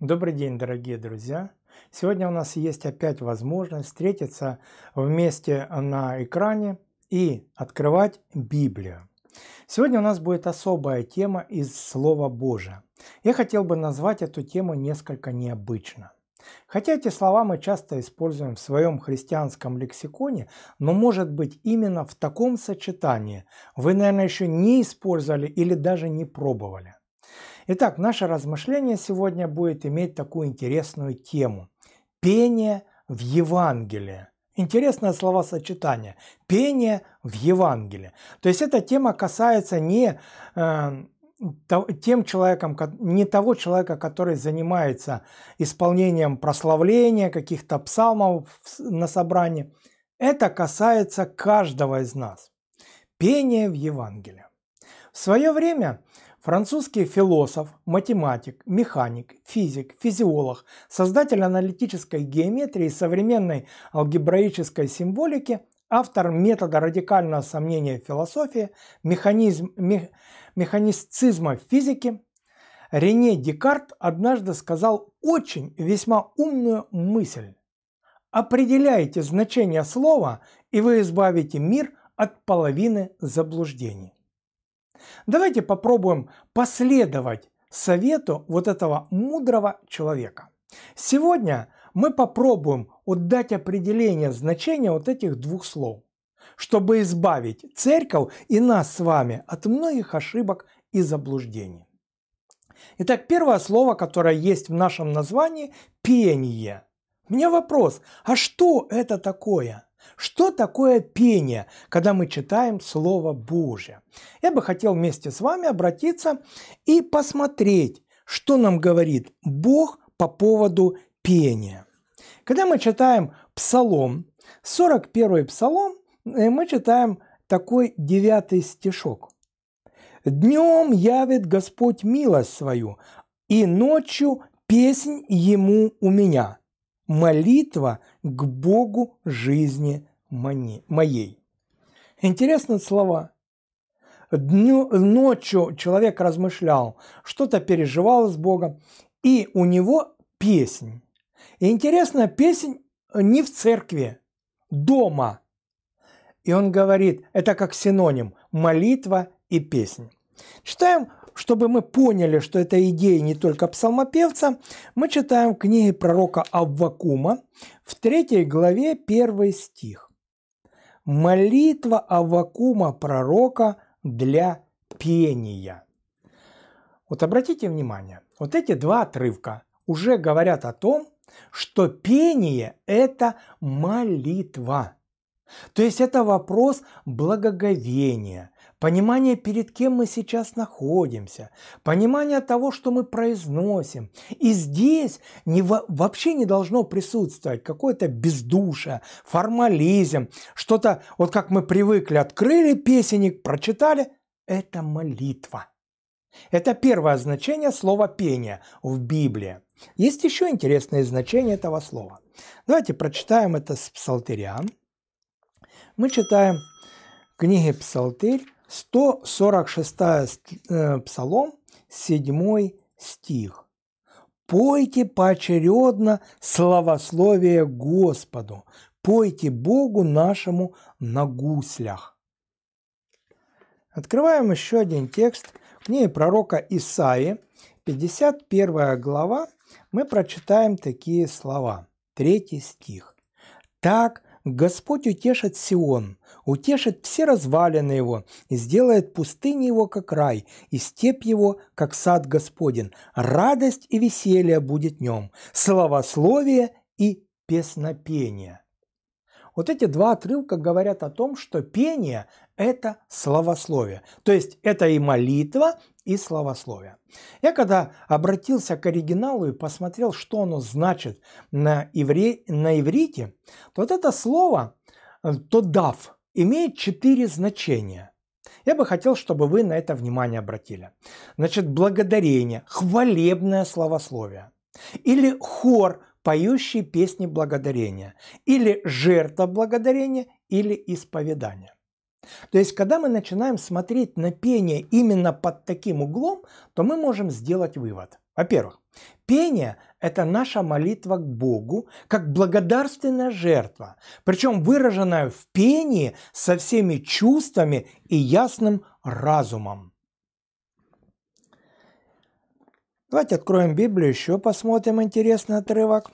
Добрый день, дорогие друзья! Сегодня у нас есть опять возможность встретиться вместе на экране и открывать Библию. Сегодня у нас будет особая тема из Слова Божия. Я хотел бы назвать эту тему несколько необычно. Хотя эти слова мы часто используем в своем христианском лексиконе, но может быть именно в таком сочетании вы, наверное, еще не использовали или даже не пробовали. Итак, наше размышление сегодня будет иметь такую интересную тему. Пение в Евангелии. Интересное словосочетание. Пение в Евангелии. То есть эта тема касается не э, тем человеком, не того человека, который занимается исполнением прославления, каких-то псалмов на собрании. Это касается каждого из нас. Пение в Евангелии. В свое время Французский философ, математик, механик, физик, физиолог, создатель аналитической геометрии и современной алгебраической символики, автор метода радикального сомнения в философии, механизм, мех, в физике, Рене Декарт однажды сказал очень весьма умную мысль. Определяйте значение слова, и вы избавите мир от половины заблуждений. Давайте попробуем последовать совету вот этого мудрого человека. Сегодня мы попробуем отдать определение значения вот этих двух слов, чтобы избавить церковь и нас с вами от многих ошибок и заблуждений. Итак, первое слово, которое есть в нашем названии – пение. У меня вопрос, а что это такое? Что такое пение, когда мы читаем Слово Божье? Я бы хотел вместе с вами обратиться и посмотреть, что нам говорит Бог по поводу пения. Когда мы читаем Псалом, 41 Псалом, э, мы читаем такой девятый стишок. «Днем явит Господь милость свою, и ночью песнь ему у меня молитва к Богу жизни моей. Интересные слова. Дню, ночью человек размышлял, что-то переживал с Богом, и у него песнь. И интересная песнь не в церкви, дома. И он говорит, это как синоним, молитва и песня. Читаем чтобы мы поняли, что эта идея не только псалмопевца, мы читаем книги пророка Аввакума в третьей главе первый стих. Молитва Аввакума пророка для пения. Вот обратите внимание, вот эти два отрывка уже говорят о том, что пение – это молитва. То есть это вопрос благоговения, понимание, перед кем мы сейчас находимся, понимание того, что мы произносим. И здесь не, вообще не должно присутствовать какое-то бездушие, формализм, что-то, вот как мы привыкли, открыли песенник, прочитали. Это молитва. Это первое значение слова «пение» в Библии. Есть еще интересное значение этого слова. Давайте прочитаем это с Псалтыря. Мы читаем книги Псалтырь, 146 э, Псалом, 7 стих. «Пойте поочередно славословие Господу, пойте Богу нашему на гуслях». Открываем еще один текст, книги пророка Исаи, 51 глава, мы прочитаем такие слова. Третий стих. «Так Господь утешит Сион, утешит все развалины его, и сделает пустыни его, как рай, и степь его, как сад Господен. Радость и веселье будет днем, словословие и песнопение». Вот эти два отрывка говорят о том, что пение – это словословие. То есть это и молитва, и словословие. Я когда обратился к оригиналу и посмотрел, что оно значит на, ивре... на иврите, то вот это слово э, «тодав» имеет четыре значения. Я бы хотел, чтобы вы на это внимание обратили. Значит, благодарение, хвалебное словословие. Или хор, поющий песни благодарения. Или жертва благодарения, или исповедание. То есть, когда мы начинаем смотреть на пение именно под таким углом, то мы можем сделать вывод. Во-первых, пение – это наша молитва к Богу, как благодарственная жертва, причем выраженная в пении со всеми чувствами и ясным разумом. Давайте откроем Библию, еще посмотрим интересный отрывок.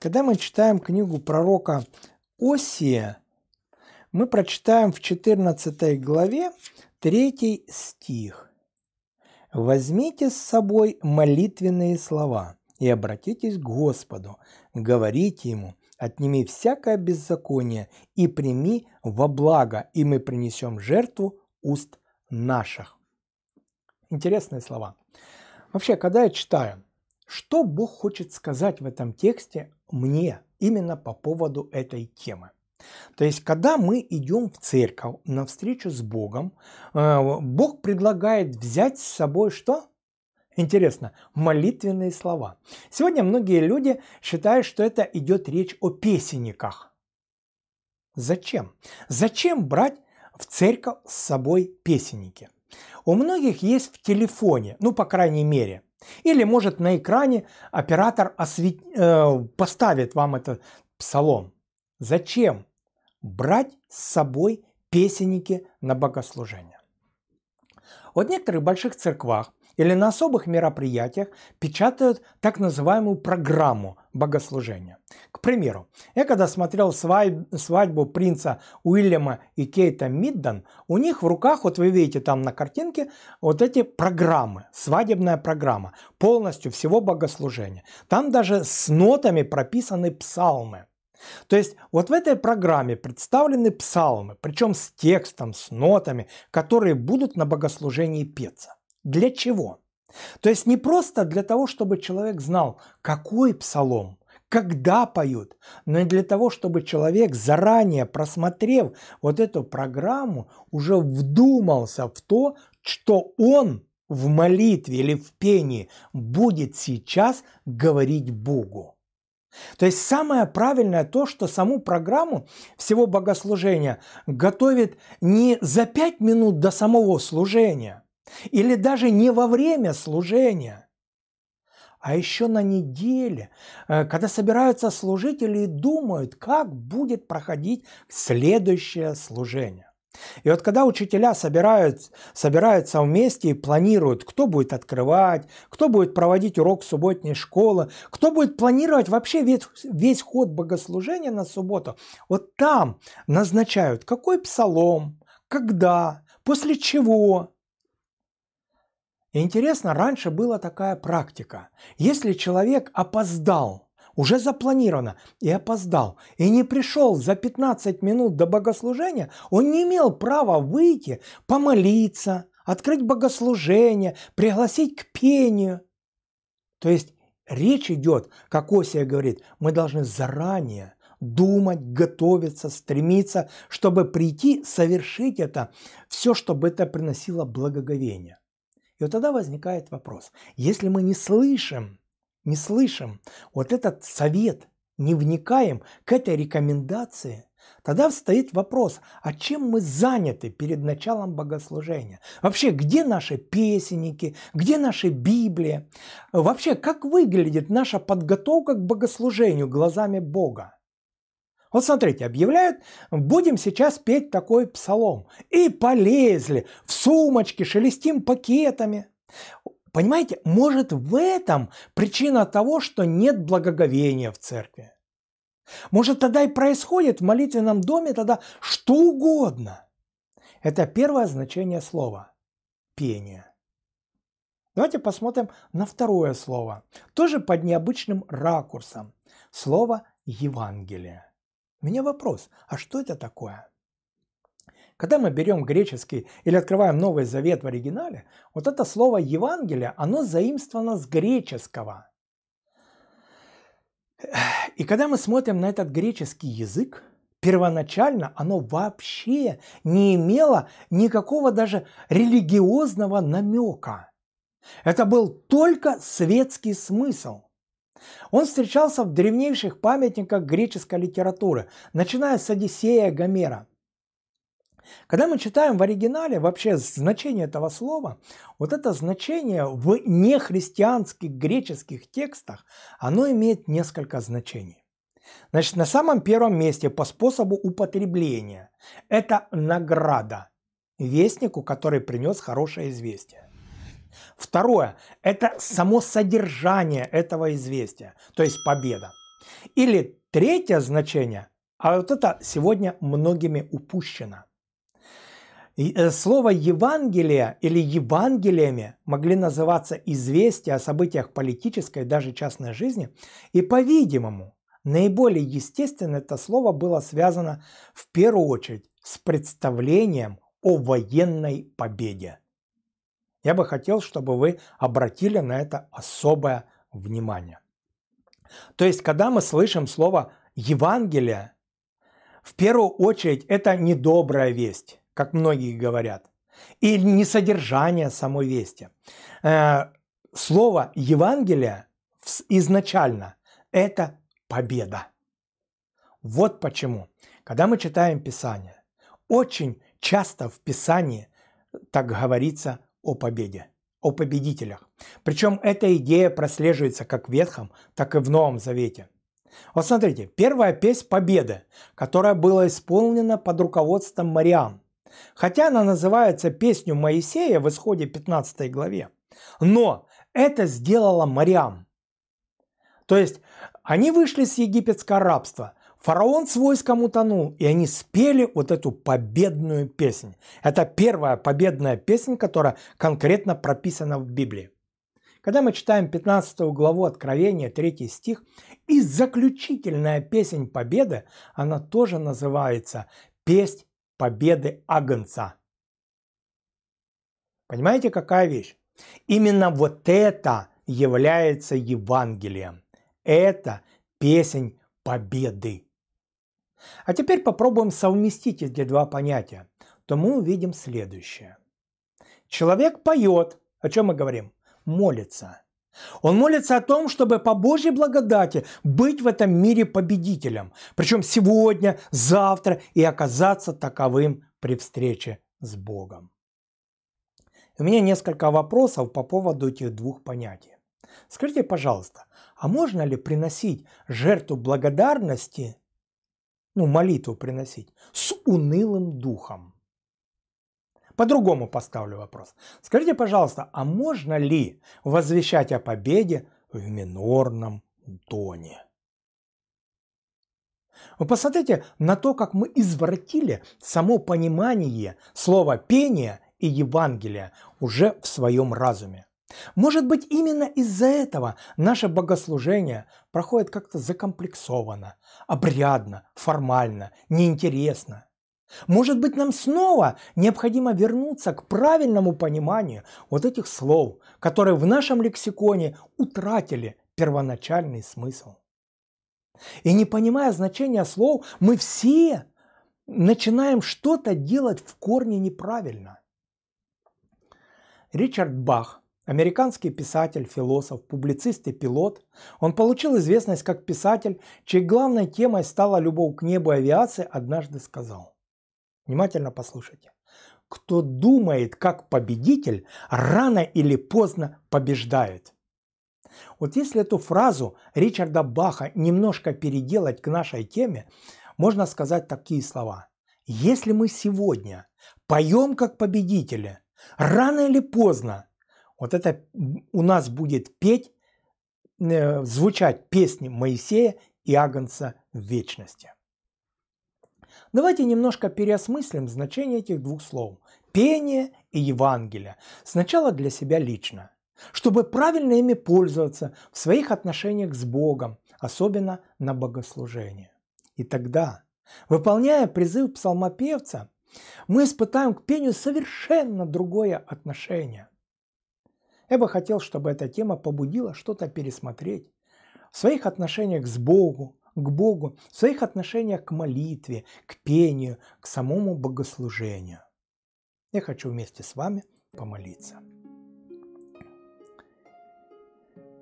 Когда мы читаем книгу пророка Осия – мы прочитаем в 14 главе 3 стих. «Возьмите с собой молитвенные слова и обратитесь к Господу, говорите Ему, отними всякое беззаконие и прими во благо, и мы принесем жертву уст наших». Интересные слова. Вообще, когда я читаю, что Бог хочет сказать в этом тексте мне именно по поводу этой темы – то есть, когда мы идем в церковь на встречу с Богом, э, Бог предлагает взять с собой что? Интересно, молитвенные слова. Сегодня многие люди считают, что это идет речь о песенниках. Зачем? Зачем брать в церковь с собой песенники? У многих есть в телефоне, ну, по крайней мере, или, может, на экране оператор осве... э, поставит вам этот псалом. Зачем? брать с собой песенники на богослужение. Вот в некоторых больших церквах или на особых мероприятиях печатают так называемую программу богослужения. К примеру, я когда смотрел свадьбу принца Уильяма и Кейта Мидден, у них в руках, вот вы видите там на картинке, вот эти программы, свадебная программа, полностью всего богослужения. Там даже с нотами прописаны псалмы. То есть вот в этой программе представлены псалмы, причем с текстом, с нотами, которые будут на богослужении петься. Для чего? То есть не просто для того, чтобы человек знал, какой псалом, когда поют, но и для того, чтобы человек, заранее просмотрев вот эту программу, уже вдумался в то, что он в молитве или в пении будет сейчас говорить Богу. То есть самое правильное то, что саму программу всего богослужения готовит не за пять минут до самого служения или даже не во время служения, а еще на неделе, э, когда собираются служители и думают, как будет проходить следующее служение. И вот когда учителя собирают, собираются вместе и планируют, кто будет открывать, кто будет проводить урок субботней школы, кто будет планировать вообще весь, весь ход богослужения на субботу, вот там назначают, какой псалом, когда, после чего. И интересно, раньше была такая практика. Если человек опоздал уже запланировано, и опоздал, и не пришел за 15 минут до богослужения, он не имел права выйти, помолиться, открыть богослужение, пригласить к пению. То есть речь идет, как Осия говорит, мы должны заранее думать, готовиться, стремиться, чтобы прийти, совершить это, все, чтобы это приносило благоговение. И вот тогда возникает вопрос, если мы не слышим не слышим вот этот совет, не вникаем к этой рекомендации, тогда встает вопрос, а чем мы заняты перед началом богослужения? Вообще, где наши песенники, где наши Библии? Вообще, как выглядит наша подготовка к богослужению глазами Бога? Вот смотрите, объявляют, будем сейчас петь такой псалом. И полезли, в сумочки, шелестим пакетами. Понимаете, может в этом причина того, что нет благоговения в церкви. Может тогда и происходит в молитвенном доме тогда что угодно. Это первое значение слова – пение. Давайте посмотрим на второе слово, тоже под необычным ракурсом. Слово «Евангелие». У меня вопрос, а что это такое? Когда мы берем греческий или открываем Новый Завет в оригинале, вот это слово «Евангелие», оно заимствовано с греческого. И когда мы смотрим на этот греческий язык, первоначально оно вообще не имело никакого даже религиозного намека. Это был только светский смысл. Он встречался в древнейших памятниках греческой литературы, начиная с Одиссея Гомера. Когда мы читаем в оригинале вообще значение этого слова, вот это значение в нехристианских греческих текстах, оно имеет несколько значений. Значит, на самом первом месте по способу употребления – это награда вестнику, который принес хорошее известие. Второе – это само содержание этого известия, то есть победа. Или третье значение, а вот это сегодня многими упущено – Э, слово «евангелие» или «евангелиями» могли называться известия о событиях политической, даже частной жизни, и, по-видимому, наиболее естественно это слово было связано в первую очередь с представлением о военной победе. Я бы хотел, чтобы вы обратили на это особое внимание. То есть, когда мы слышим слово «евангелие», в первую очередь это недобрая весть, как многие говорят, и не содержание самой вести. Э, слово Евангелие изначально – это победа. Вот почему, когда мы читаем Писание, очень часто в Писании так говорится о победе, о победителях. Причем эта идея прослеживается как в Ветхом, так и в Новом Завете. Вот смотрите, первая песнь Победы, которая была исполнена под руководством Мариам, Хотя она называется «Песню Моисея» в исходе 15 главе. Но это сделала Мариам. То есть они вышли с египетского рабства – Фараон с войском утонул, и они спели вот эту победную песнь. Это первая победная песнь, которая конкретно прописана в Библии. Когда мы читаем 15 главу Откровения, 3 стих, и заключительная песнь победы, она тоже называется «Песнь победы Агнца. Понимаете, какая вещь? Именно вот это является Евангелием. Это песнь победы. А теперь попробуем совместить эти два понятия, то мы увидим следующее. Человек поет, о чем мы говорим, молится. Он молится о том, чтобы по Божьей благодати быть в этом мире победителем, причем сегодня, завтра и оказаться таковым при встрече с Богом. У меня несколько вопросов по поводу этих двух понятий. Скажите, пожалуйста, а можно ли приносить жертву благодарности, ну, молитву приносить, с унылым духом? По-другому поставлю вопрос. Скажите, пожалуйста, а можно ли возвещать о победе в минорном тоне? Вы посмотрите на то, как мы извратили само понимание слова «пение» и Евангелия уже в своем разуме. Может быть, именно из-за этого наше богослужение проходит как-то закомплексованно, обрядно, формально, неинтересно – может быть, нам снова необходимо вернуться к правильному пониманию вот этих слов, которые в нашем лексиконе утратили первоначальный смысл. И не понимая значения слов, мы все начинаем что-то делать в корне неправильно. Ричард Бах, американский писатель, философ, публицист и пилот, он получил известность как писатель, чьей главной темой стала любовь к небу и авиации, однажды сказал – Внимательно послушайте. Кто думает как победитель, рано или поздно побеждает. Вот если эту фразу Ричарда Баха немножко переделать к нашей теме, можно сказать такие слова. Если мы сегодня поем как победители, рано или поздно, вот это у нас будет петь, э, звучать песни Моисея и Агнца в вечности. Давайте немножко переосмыслим значение этих двух слов – пение и Евангелие. Сначала для себя лично, чтобы правильно ими пользоваться в своих отношениях с Богом, особенно на богослужении. И тогда, выполняя призыв псалмопевца, мы испытаем к пению совершенно другое отношение. Я бы хотел, чтобы эта тема побудила что-то пересмотреть в своих отношениях с Богом к Богу, в своих отношениях к молитве, к пению, к самому богослужению. Я хочу вместе с вами помолиться.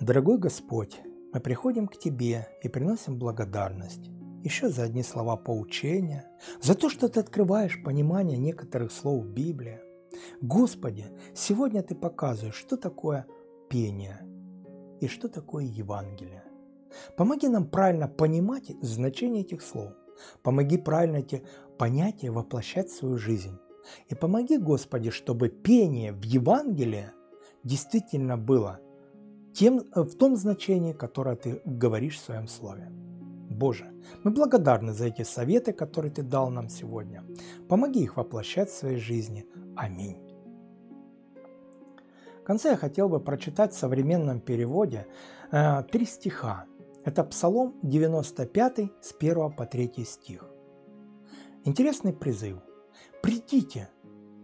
Дорогой Господь, мы приходим к Тебе и приносим благодарность еще за одни слова поучения, за то, что Ты открываешь понимание некоторых слов в Библии. Господи, сегодня Ты показываешь, что такое пение и что такое Евангелие. Помоги нам правильно понимать значение этих слов. Помоги правильно эти понятия воплощать в свою жизнь. И помоги, Господи, чтобы пение в Евангелии действительно было тем, э, в том значении, которое ты говоришь в своем слове. Боже, мы благодарны за эти советы, которые Ты дал нам сегодня. Помоги их воплощать в своей жизни. Аминь. В конце я хотел бы прочитать в современном переводе э, три стиха это Псалом 95 с 1 по 3 стих. Интересный призыв. «Придите,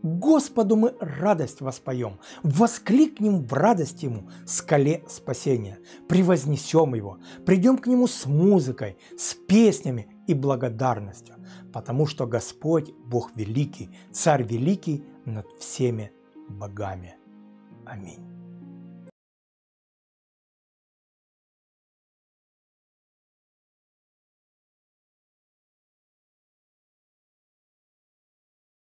Господу мы радость воспоем, воскликнем в радость Ему, скале спасения, превознесем Его, придем к Нему с музыкой, с песнями и благодарностью, потому что Господь – Бог великий, Царь великий над всеми богами. Аминь.